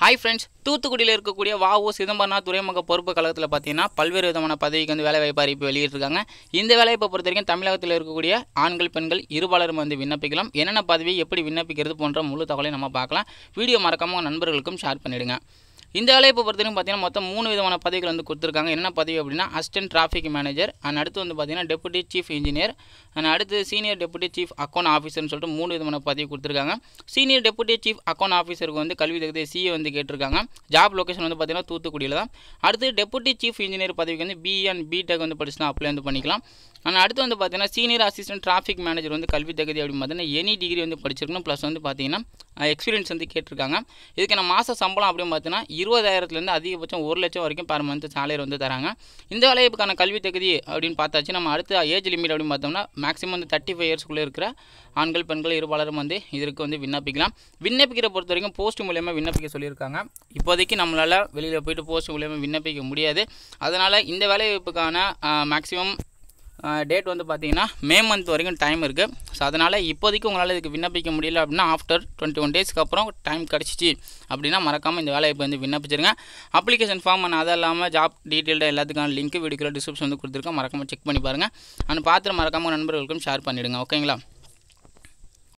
hi friends தூத்துக்குடியில் இருக்கக்கூடிய வாவோ சிதம்பரனா துறைமுக பொறுப்பு கழகத்தில் பார்த்தீங்கன்னா பல்வேறு விதமான பதவிக்கு வந்து வாய்ப்பு அறிவிப்பு வெளியிட்டிருக்காங்க இந்த வேலைவாய்ப்பை பொறுத்த வரைக்கும் தமிழகத்தில் இருக்கக்கூடிய ஆண்கள் பெண்கள் இருபாலரும் வந்து விண்ணப்பிக்கலாம் என்னென்ன பதவி எப்படி விண்ணப்பிக்கிறது போன்ற முழு தகவலையும் நம்ம பார்க்கலாம் வீடியோ மறக்காமல் நண்பர்களுக்கும் ஷேர் பண்ணிவிடுங்க இந்த அழைப்பு பொறுத்தவரைக்கும் பார்த்தீங்கன்னா மொத்தம் மூணு விதமான பதவிகள் வந்து கொடுத்துருக்காங்க என்ன பதவி அப்படின்னா அசிஸ்டன்ட் டிராஃபிக் மேனேஜர் அண்ட் அடுத்து வந்து பார்த்தீங்கன்னா டெப்புட்டி சீஃப் இன்ஜினியர் அண்ட் அடுத்து சீனியர் டெப்பூட்டி சீஃப் அக்கௌண்ட் ஆஃபீஸர்னு சொல்லிட்டு மூணு விதமான பதவி கொடுத்துருக்காங்க சீனியர் டெப்புட்டி சீஃப் அக்கௌண்ட் ஆஃபீஸருக்கு வந்து கல்வி தகுதி சிஏ வந்து கேட்டிருக்காங்க ஜாப் லொக்கேஷன் வந்து பார்த்தீங்கன்னா தூத்துக்குடியில் தான் அடுத்து டெப்புட்டி சீஃப் இன்ஜினியர் பதவிக்கு வந்து பிஇ அண்ட் பிடெக் வந்து படிச்சுனா அப்ளை வந்து பண்ணிக்கலாம் ஆனால் அடுத்து வந்து பார்த்தீங்கன்னா சீனியர் அசிஸ்டன்ட் டிராஃபிக் மேனேஜர் வந்து கல்வி தகுதி அப்படின்னு பார்த்தீங்கன்னா எனி டிகிரி வந்து படிச்சிருக்கணும் ப்ளஸ் வந்து பார்த்தீங்கன்னா எக்ஸ்பீரியன்ஸ் வந்து கேட்டிருக்காங்க இதுக்கு மாத சம்பளம் அப்படின்னு பார்த்தீங்கன்னா இருபதாயிரத்துலேருந்து அதிகபட்சம் ஒரு லட்சம் வரைக்கும் பர் மந்த் சாலரி வந்து தராங்க இந்த வேலைப்புக்கான கல்வி தகுதி அப்படின்னு பார்த்தாச்சு நம்ம அடுத்த ஏஜ் லிமிட் அப்படின்னு பார்த்தோம்னா மேக்ஸிமம் வந்து தேர்ட்டி ஃபைவ் இயர்ஸ்க்குள்ளே இருக்கிற ஆண்கள் பெண்கள் இருபாலரும் வந்து இதற்கு வந்து விண்ணப்பிக்கலாம் விண்ணப்பிக்கிற பொறுத்த வரைக்கும் போஸ்ட் மூலயமா விண்ணப்பிக்க சொல்லியிருக்காங்க இப்போதைக்கு நம்மளால் வெளியில் போயிட்டு போஸ்ட் மூலயமா விண்ணப்பிக்க முடியாது அதனால் இந்த வேலைவாய்ப்புக்கான மேக்ஸிமம் டேட் வந்து பார்த்தீங்கன்னா மே மந்த் வரைக்கும் டைம் இருக்குது ஸோ அதனால் இப்போதைக்கு உங்களால் இதுக்கு விண்ணப்பிக்க முடியல அப்படின்னா ஆஃப்டர் டுவெண்ட்டி ஒன் டேஸ்க்கு அப்புறம் டைம் கிடச்சிச்சு அப்படின்னா மறக்காமல் இந்த வேலையை இப்போ வந்து விண்ணப்பிச்சிருங்க அப்ளிகேஷன் ஃபார்ம் நான் அதை இல்லாமல் ஜாப் டீட்டெயில்டாக எல்லாத்துக்கான லிங்க் வீடியோக்குள்ள டிஸ்கிரிப்ஷன் வந்து கொடுத்துருக்கேன் மறக்காமல் செக் பண்ணி பாருங்கள் அந்த பார்த்துட்டு மறக்காமல் நண்பர்களுக்கும் ஷேர் பண்ணிவிடுங்க ஓகேங்களா